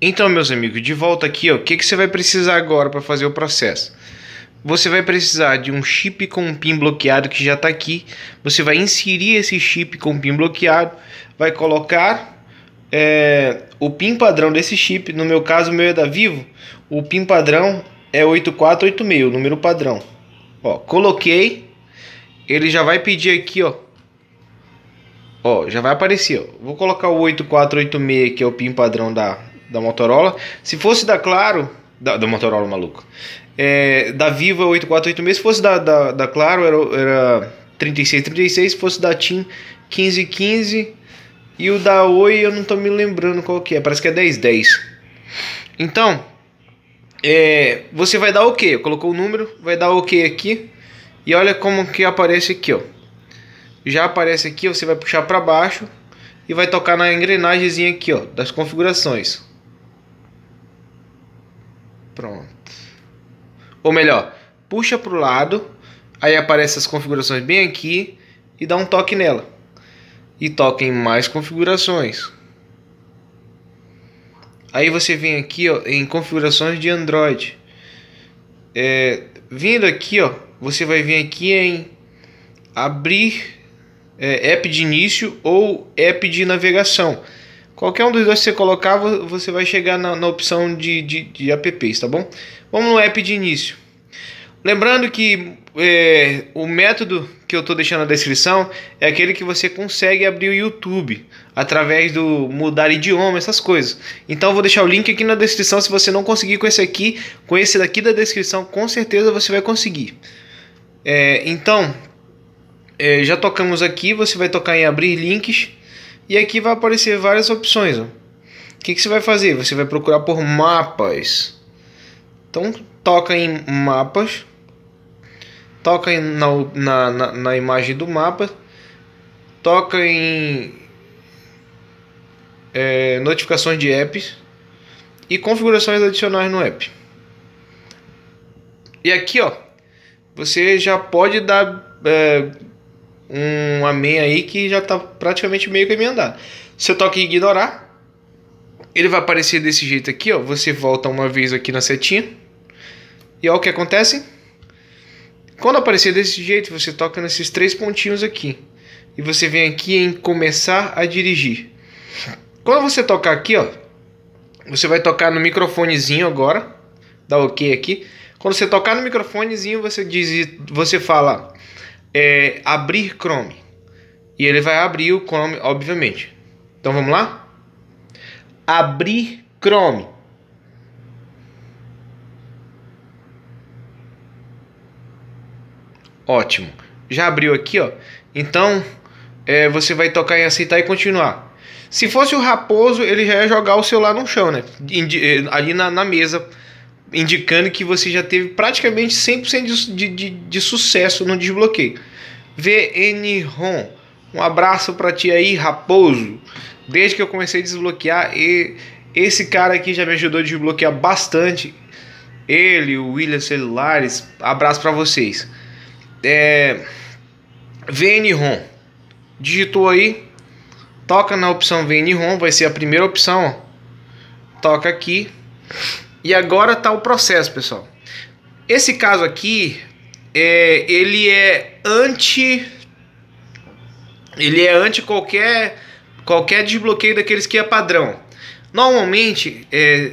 Então, meus amigos, de volta aqui, o que, que você vai precisar agora para fazer o processo? Você vai precisar de um chip com um PIN bloqueado que já está aqui. Você vai inserir esse chip com um PIN bloqueado, vai colocar é, o PIN padrão desse chip. No meu caso, o meu é da Vivo. O PIN padrão é 8486, o número padrão. Ó, coloquei. Ele já vai pedir aqui, ó, ó, já vai aparecer. Ó. Vou colocar o 8486, que é o PIN padrão da, da Motorola. Se fosse da Claro, da, da Motorola maluco, é, da Viva é 8486, se fosse da, da, da Claro era, era 3636, se fosse da TIM 1515 e o da Oi eu não tô me lembrando qual que é, parece que é 1010. Então, é, você vai dar OK, colocou o número, vai dar OK aqui e olha como que aparece aqui, ó. Já aparece aqui, você vai puxar para baixo e vai tocar na engrenagemzinha aqui, ó, das configurações. Pronto. Ou melhor, puxa para o lado, aí aparece as configurações bem aqui e dá um toque nela. E toca em mais configurações. Aí você vem aqui ó, em configurações de Android. É, vindo aqui, ó, você vai vir aqui em abrir é, app de início ou app de navegação. Qualquer um dos dois que você colocar, você vai chegar na, na opção de, de, de, apps, tá bom? Vamos no app de início. Lembrando que é, o método que eu estou deixando na descrição é aquele que você consegue abrir o YouTube através do mudar idioma, essas coisas. Então vou deixar o link aqui na descrição. Se você não conseguir com esse aqui, com esse daqui da descrição, com certeza você vai conseguir. É, então, é, já tocamos aqui. Você vai tocar em abrir links. E aqui vai aparecer várias opções. O que, que você vai fazer? Você vai procurar por mapas. Então toca em mapas. Toca em, na, na, na, imagem do mapa. Toca em é, notificações de apps e configurações adicionais no app. E aqui ó, você já pode dar é, um amém aí que já está praticamente meio que emendado. Se eu toque ignorar, ele vai aparecer desse jeito aqui, ó. Você volta uma vez aqui na setinha. E olha o que acontece. Quando aparecer desse jeito, você toca nesses três pontinhos aqui. E você vem aqui em começar a dirigir. Quando você tocar aqui, ó, você vai tocar no microfonezinho agora. Dá OK aqui. Quando você tocar no microfonezinho, você diz, você fala: é, abrir Chrome. E ele vai abrir o Chrome, obviamente. Então vamos lá? Abrir Chrome. Ótimo. Já abriu aqui, ó. Então, é, você vai tocar em aceitar e continuar. Se fosse o Raposo, ele já ia jogar o celular no chão, né? É, ali na, na mesa indicando que você já teve praticamente 100% de, de, de sucesso no desbloqueio. VN Ron, um abraço para ti aí, Raposo. Desde que eu comecei a desbloquear, e esse cara aqui já me ajudou a desbloquear bastante. Ele, o William Celulares, abraço para vocês. É, VN Ron, digitou aí, toca na opção VN Ron, vai ser a primeira opção. Toca aqui. E agora tá o processo, pessoal. Esse caso aqui, é, ele é anti ele é anti qualquer qualquer desbloqueio daqueles que é padrão. Normalmente, é,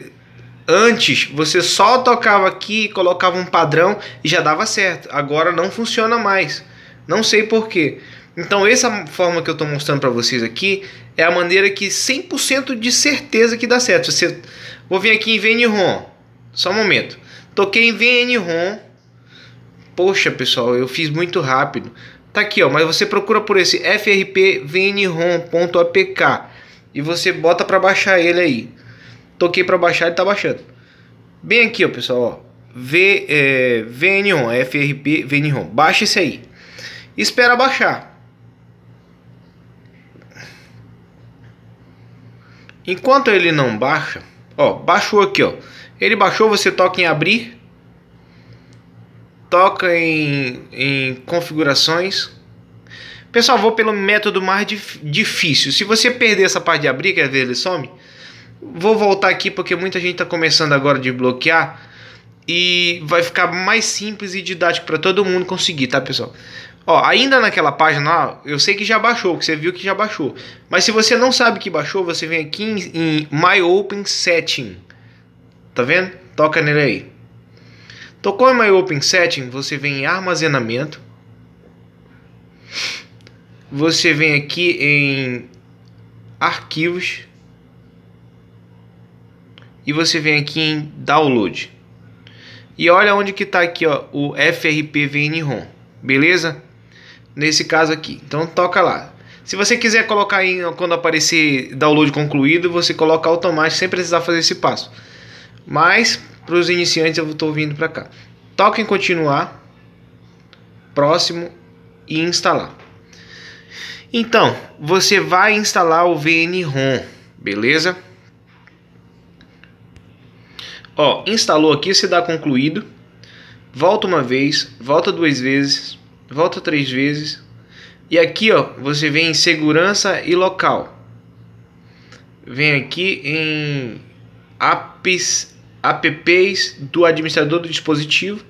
antes você só tocava aqui, colocava um padrão e já dava certo. Agora não funciona mais. Não sei porquê. Então, essa forma que eu estou mostrando para vocês aqui é a maneira que 100% de certeza que dá certo. Você, vou vir aqui em rom. Só um momento. Toquei em VN-ROM. Poxa, pessoal, eu fiz muito rápido. Tá aqui, ó, mas você procura por esse VN-ROM.apk e você bota para baixar ele aí. Toquei para baixar, ele tá baixando. Bem aqui, ó, pessoal, ó. V, é, VNROM, FRP VNROM. Baixa esse aí. Espera baixar. Enquanto ele não baixa, Ó, baixou aqui, ó. Ele baixou, você toca em abrir. Toca em, em configurações. Pessoal, vou pelo método mais dif difícil. Se você perder essa parte de abrir, quer ver ele some? Vou voltar aqui porque muita gente está começando agora de bloquear e vai ficar mais simples e didático para todo mundo conseguir, tá, pessoal? Ó, ainda naquela página lá, eu sei que já baixou, que você viu que já baixou. Mas se você não sabe que baixou, você vem aqui em, em My Open Setting. Tá vendo? Toca nele aí. Tocou em My Open Setting, você vem em armazenamento. Você vem aqui em arquivos. E você vem aqui em download. E olha onde que tá aqui, ó, o FRP VN-ROM. Beleza? nesse caso aqui. Então toca lá. Se você quiser colocar em, quando aparecer download concluído, você coloca automático sem precisar fazer esse passo. Mas para os iniciantes eu estou vindo para cá. Toca em continuar, próximo e instalar. Então, você vai instalar o VN-ROM, beleza? Ó, instalou aqui, se dá concluído. Volta uma vez, volta duas vezes, volta três vezes. E aqui ó, você vem em segurança e local. Vem aqui em apps, apps do administrador do dispositivo.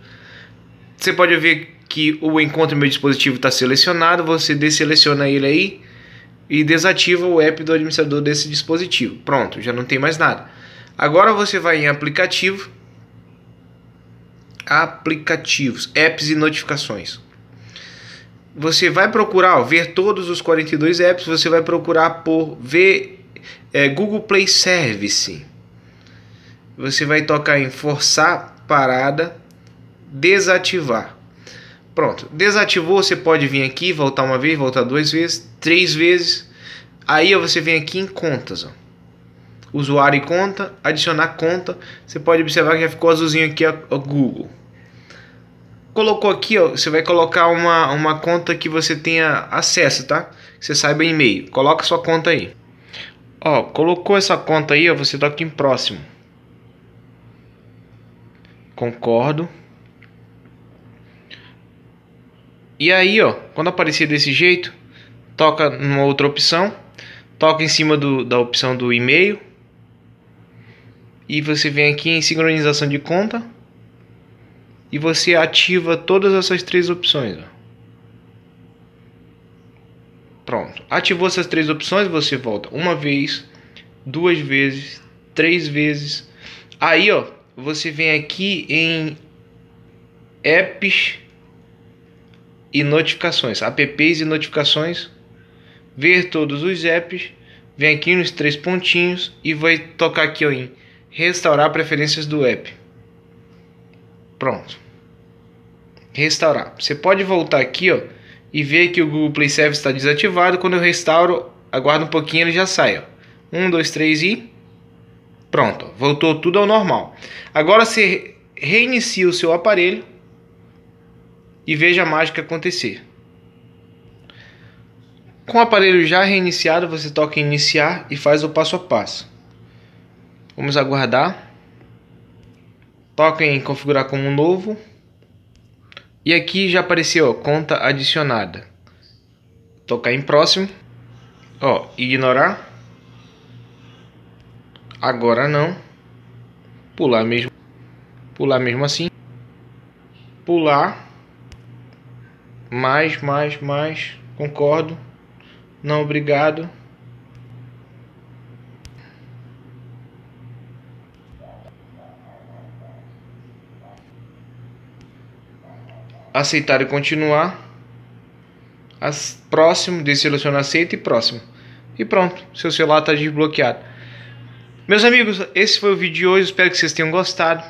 Você pode ver que o encontro meu dispositivo está selecionado, você deseleciona ele aí e desativa o app do administrador desse dispositivo. Pronto, já não tem mais nada. Agora você vai em aplicativo, aplicativos, apps e notificações você vai procurar, ó, ver todos os 42 apps, você vai procurar por ver é, Google Play Service. Você vai tocar em forçar parada, desativar. Pronto, desativou, você pode vir aqui, voltar uma vez, voltar duas vezes, três vezes. Aí você vem aqui em contas, ó. usuário e conta, adicionar conta. Você pode observar que já ficou azulzinho aqui, o Google colocou aqui, ó, você vai colocar uma, uma conta que você tenha acesso, tá? Que você saiba e-mail. Coloca sua conta aí. Ó, colocou essa conta aí, ó, você toca tá em próximo. Concordo. E aí, ó, quando aparecer desse jeito, toca numa outra opção, toca em cima do, da opção do e-mail e você vem aqui em sincronização de conta e você ativa todas essas três opções. Pronto. Ativou essas três opções, você volta uma vez, duas vezes, três vezes. Aí, ó, você vem aqui em apps e notificações, apps e notificações, ver todos os apps, vem aqui nos três pontinhos e vai tocar aqui ó, em restaurar preferências do app. Pronto. Restaurar. Você pode voltar aqui, ó, e ver que o Google Play Service está desativado. Quando eu restauro, aguarda um pouquinho, ele já sai, 1, 2, 3 e pronto, voltou tudo ao normal. Agora você reinicia o seu aparelho e veja a mágica acontecer. Com o aparelho já reiniciado, você toca em iniciar e faz o passo a passo. Vamos aguardar. Toca em configurar como novo. E aqui já apareceu ó, conta adicionada. Tocar em próximo. Ó, ignorar. Agora não. Pular mesmo. Pular mesmo assim. Pular. Mais, mais, mais. Concordo. Não, obrigado. aceitar e continuar, As, próximo, deseleciona aceita e próximo. E pronto, seu celular está desbloqueado. Meus amigos, esse foi o vídeo de hoje, espero que vocês tenham gostado.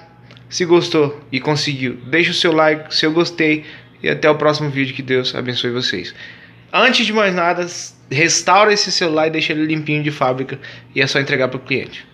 Se gostou e conseguiu, deixa o seu like, seu gostei e até o próximo vídeo, que Deus abençoe vocês. Antes de mais nada, restaura esse celular e deixa ele limpinho de fábrica e é só entregar para o cliente.